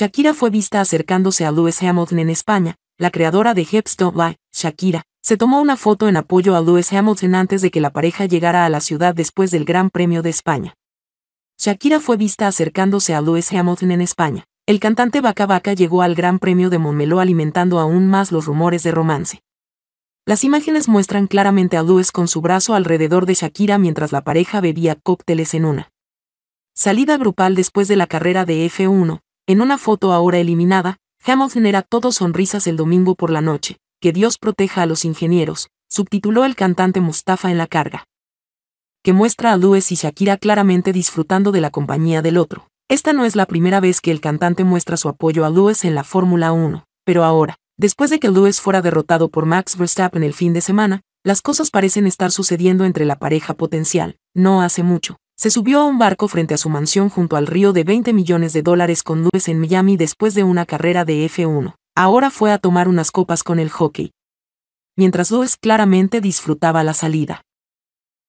Shakira fue vista acercándose a Lewis Hamilton en España, la creadora de Hips Don't Shakira, se tomó una foto en apoyo a Lewis Hamilton antes de que la pareja llegara a la ciudad después del Gran Premio de España. Shakira fue vista acercándose a Lewis Hamilton en España. El cantante Vaca Vaca llegó al Gran Premio de Montmeló alimentando aún más los rumores de romance. Las imágenes muestran claramente a Lewis con su brazo alrededor de Shakira mientras la pareja bebía cócteles en una salida grupal después de la carrera de F1, en una foto ahora eliminada, Hamilton era todo sonrisas el domingo por la noche, que Dios proteja a los ingenieros, subtituló el cantante Mustafa en la carga. Que muestra a Lewis y Shakira claramente disfrutando de la compañía del otro. Esta no es la primera vez que el cantante muestra su apoyo a Lewis en la Fórmula 1, pero ahora, después de que Lewis fuera derrotado por Max Verstappen el fin de semana, las cosas parecen estar sucediendo entre la pareja potencial. No hace mucho, se subió a un barco frente a su mansión junto al río de 20 millones de dólares con nubes en Miami después de una carrera de F1. Ahora fue a tomar unas copas con el hockey. Mientras Lewis claramente disfrutaba la salida.